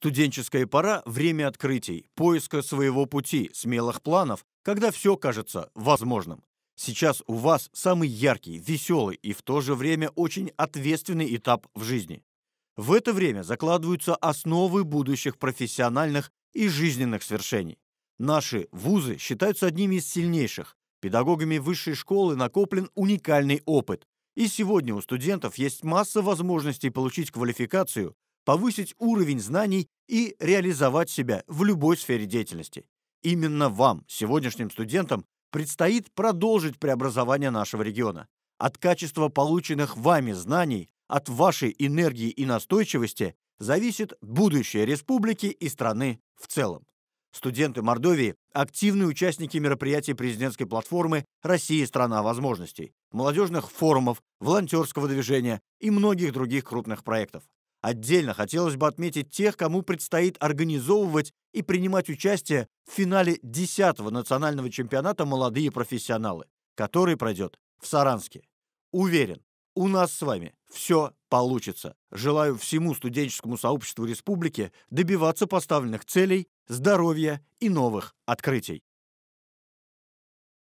Студенческая пора – время открытий, поиска своего пути, смелых планов, когда все кажется возможным. Сейчас у вас самый яркий, веселый и в то же время очень ответственный этап в жизни. В это время закладываются основы будущих профессиональных и жизненных свершений. Наши вузы считаются одними из сильнейших. Педагогами высшей школы накоплен уникальный опыт. И сегодня у студентов есть масса возможностей получить квалификацию, повысить уровень знаний и реализовать себя в любой сфере деятельности. Именно вам, сегодняшним студентам, предстоит продолжить преобразование нашего региона. От качества полученных вами знаний, от вашей энергии и настойчивости зависит будущее республики и страны в целом. Студенты Мордовии – активные участники мероприятий президентской платформы «Россия – страна возможностей», молодежных форумов, волонтерского движения и многих других крупных проектов. Отдельно хотелось бы отметить тех, кому предстоит организовывать и принимать участие в финале 10-го национального чемпионата «Молодые профессионалы», который пройдет в Саранске. Уверен, у нас с вами все получится. Желаю всему студенческому сообществу республики добиваться поставленных целей, здоровья и новых открытий.